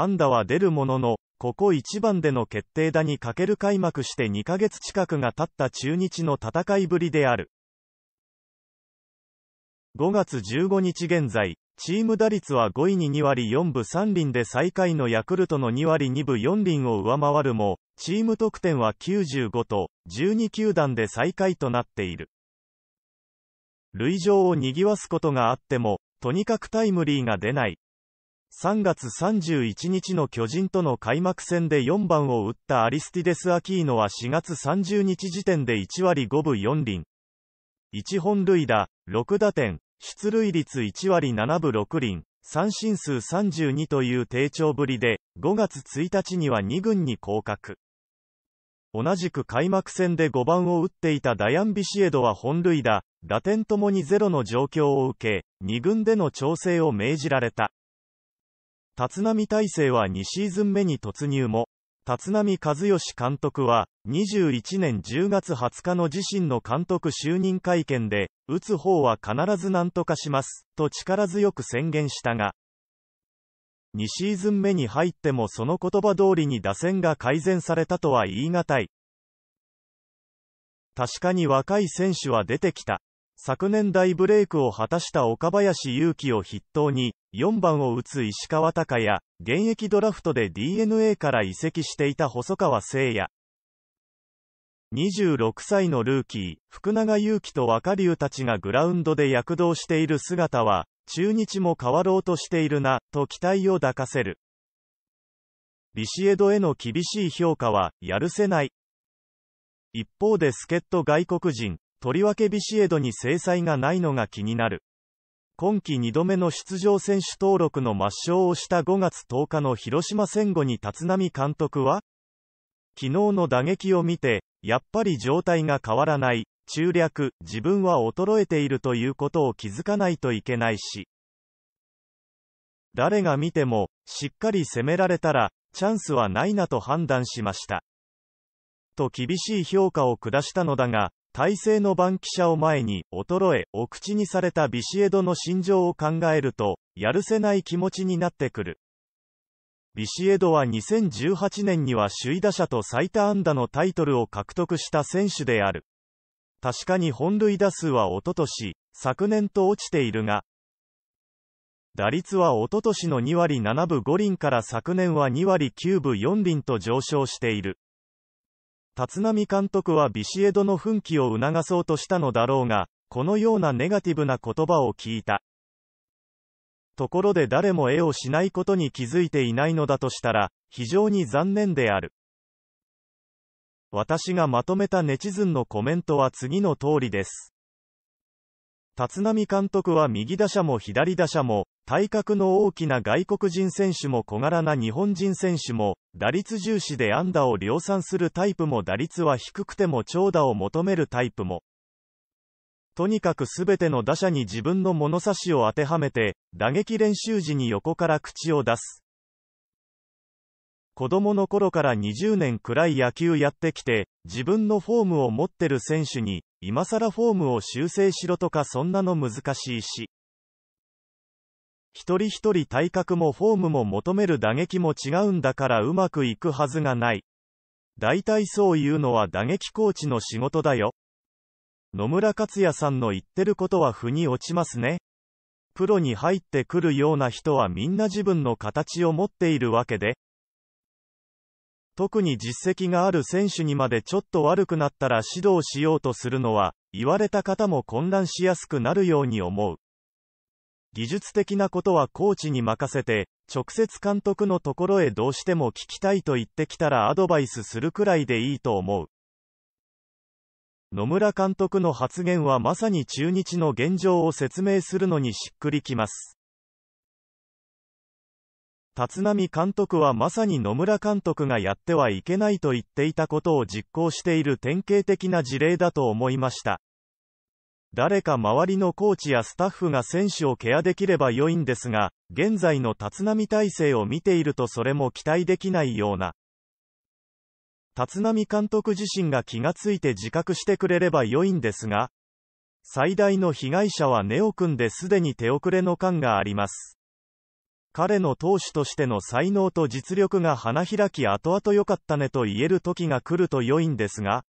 安打は出るものの、ここ一番での決定打にかける開幕して2ヶ月近くが経った中日の戦いぶりである。5月15日現在、チーム打率は5位に2割4分3厘で最下位のヤクルトの2割2分4厘を上回るも、チーム得点は95と、12球団で最下位となっている。塁上を賑わすことがあっても、とにかくタイムリーが出ない、3月31日の巨人との開幕戦で4番を打ったアリスティデス・アキーノは4月30日時点で1割5分4厘。1本塁打、6打点、出塁率1割7分6厘、三振数32という低調ぶりで、5月1日には2軍に降格。同じく開幕戦で5番を打っていたダヤン・ビシエドは本塁打、打点ともにゼロの状況を受け、2軍での調整を命じられた。立浪体制は2シーズン目に突入も、立浪和義監督は、21年10月20日の自身の監督就任会見で、打つ方は必ず何とかします、と力強く宣言したが、2シーズン目に入ってもその言葉通りに打線が改善されたとは言い難い。確かに若い選手は出てきた。昨年大ブレイクを果たした岡林勇気を筆頭に、4番を打つ石川隆也、現役ドラフトで DNA から移籍していた細川誠也。26歳のルーキー、福永勇希と若竜たちがグラウンドで躍動している姿は、中日も変わろうとしているな、と期待を抱かせる。ビシエドへの厳しい評価は、やるせない。一方で助っ人外国人、とりわけビシエドに制裁がないのが気になる。今季2度目の出場選手登録の抹消をした5月10日の広島戦後に立浪監督は昨日の打撃を見て、やっぱり状態が変わらない、中略、自分は衰えているということを気づかないといけないし。誰が見ても、しっかり攻められたら、チャンスはないなと判断しました。と厳しい評価を下したのだが、体制の番記者を前に、衰え、お口にされたビシエドの心情を考えると、やるせない気持ちになってくる。ビシエドは2018年には首位打者と最多安打のタイトルを獲得した選手である。確かに本塁打数はおととし、昨年と落ちているが、打率はおととしの2割7分5厘から昨年は2割9分4厘と上昇している。立浪監督はビシエドの奮起を促そうとしたのだろうが、このようなネガティブな言葉を聞いた。ところで誰も絵をしないことに気づいていないのだとしたら、非常に残念である。私がまとめたネチズンのコメントは次の通りです。立浪監督は右打者も左打者も、体格の大きな外国人選手も小柄な日本人選手も、打率重視で安打を量産するタイプも打率は低くても長打を求めるタイプも。とにかく全ての打者に自分の物差しを当てはめて、打撃練習時に横から口を出す。子供の頃から20年くらい野球やってきて、自分のフォームを持ってる選手に、今更フォームを修正しろとかそんなの難しいし。一人一人体格もフォームも求める打撃も違うんだからうまくいくはずがない。大体そういうのは打撃コーチの仕事だよ。野村克也さんの言ってることは腑に落ちますね。プロに入ってくるような人はみんな自分の形を持っているわけで。特に実績がある選手にまでちょっと悪くなったら指導しようとするのは、言われた方も混乱しやすくなるように思う。技術的なことはコーチに任せて、直接監督のところへどうしても聞きたいと言ってきたらアドバイスするくらいでいいと思う。野村監督の発言はまさに中日の現状を説明するのにしっくりきます。立浪監督はまさに野村監督がやってはいけないと言っていたことを実行している典型的な事例だと思いました。誰か周りのコーチやスタッフが選手をケアできれば良いんですが、現在の立浪体制を見ているとそれも期待できないような。立浪監督自身が気がついて自覚してくれれば良いんですが、最大の被害者はネオ君ですでに手遅れの感があります。彼の投手としての才能と実力が花開き後々良かったねと言える時が来ると良いんですが、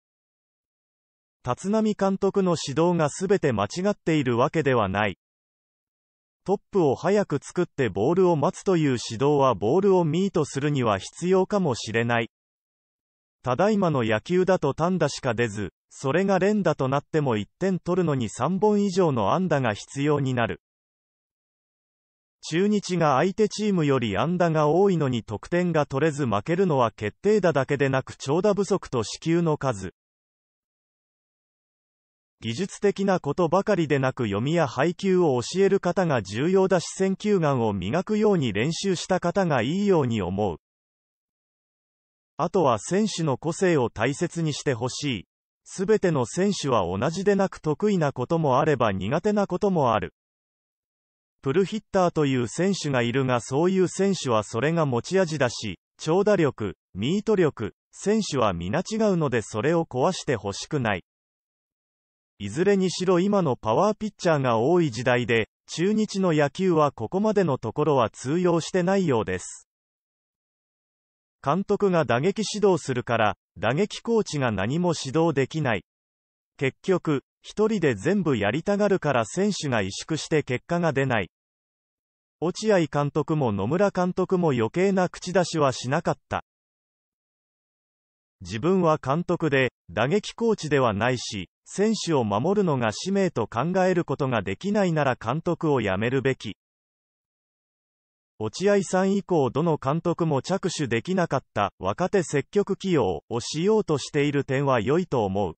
立浪監督の指導が全て間違っているわけではない。トップを早く作ってボールを待つという指導はボールをミートするには必要かもしれない。ただいまの野球だと単打しか出ず、それが連打となっても1点取るのに3本以上の安打が必要になる。中日が相手チームより安打が多いのに得点が取れず負けるのは決定打だけでなく長打不足と死球の数。技術的なことばかりでなく読みや配球を教える方が重要だし選球眼を磨くように練習した方がいいように思う。あとは選手の個性を大切にしてほしい。すべての選手は同じでなく得意なこともあれば苦手なこともある。プルヒッターという選手がいるがそういう選手はそれが持ち味だし、長打力、ミート力、選手は皆違うのでそれを壊してほしくない。いずれにしろ今のパワーピッチャーが多い時代で、中日の野球はここまでのところは通用してないようです。監督が打撃指導するから、打撃コーチが何も指導できない。結局、一人で全部やりたがるから選手が萎縮して結果が出ない。落合監督も野村監督も余計な口出しはしなかった。自分は監督で、打撃コーチではないし、選手を守るのが使命と考えることができないなら監督を辞めるべき。落合さん以降どの監督も着手できなかった若手積極起用をしようとしている点は良いと思う。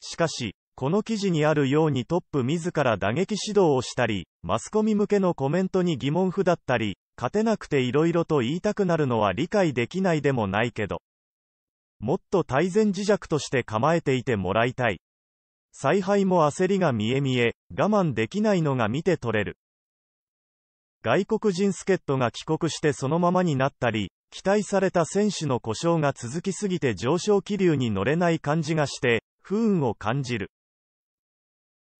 しかし、この記事にあるようにトップ自ら打撃指導をしたり、マスコミ向けのコメントに疑問符だったり、勝てなくて色々と言いたくなるのは理解できないでもないけど。もっと大前磁石として構えていてもらいたい。采配も焦りが見え見え、我慢できないのが見て取れる。外国人助っ人が帰国してそのままになったり、期待された選手の故障が続きすぎて上昇気流に乗れない感じがして、不運を感じる。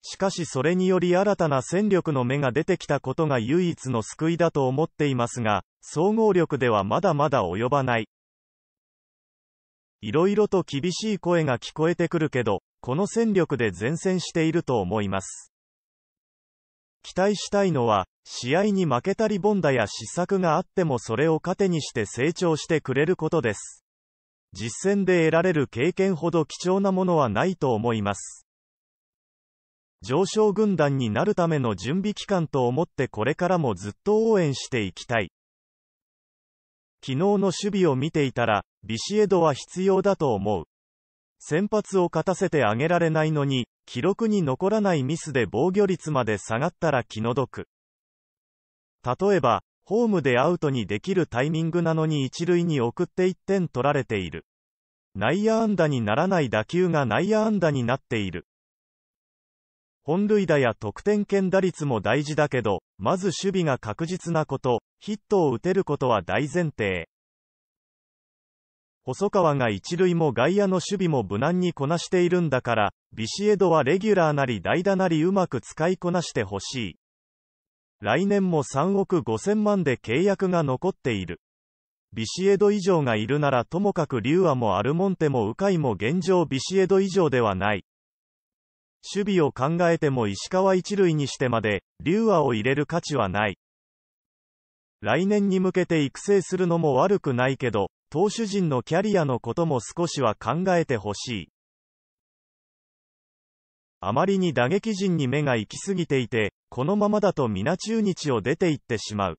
しかしそれにより新たな戦力の目が出てきたことが唯一の救いだと思っていますが、総合力ではまだまだ及ばない。いろいろと厳しい声が聞こえてくるけど、この戦力で前線していると思います。期待したいのは、試合に負けたりボンダや失策があってもそれを糧にして成長してくれることです。実戦で得られる経験ほど貴重なものはないと思います。上昇軍団になるための準備期間と思ってこれからもずっと応援していきたい。昨日の守備を見ていたら、ビシエドは必要だと思う。先発を勝たせてあげられないのに、記録に残らないミスで防御率まで下がったら気の毒。例えば、ホームでアウトにできるタイミングなのに一塁に送って1点取られている。内野安打にならない打球が内野安打になっている。本塁打や得点圏打率も大事だけど、まず守備が確実なこと、ヒットを打てることは大前提。細川が一塁も外野の守備も無難にこなしているんだから、ビシエドはレギュラーなり代打なりうまく使いこなしてほしい。来年も3億5000万で契約が残っている。ビシエド以上がいるならともかく龍和もアルモンテも鵜飼も現状ビシエド以上ではない。守備を考えても石川一塁にしてまで、龍アを入れる価値はない。来年に向けて育成するのも悪くないけど、投手陣のキャリアのことも少しは考えてほしい。あまりに打撃陣に目が行き過ぎていて、このままだと皆中日を出て行ってしまう。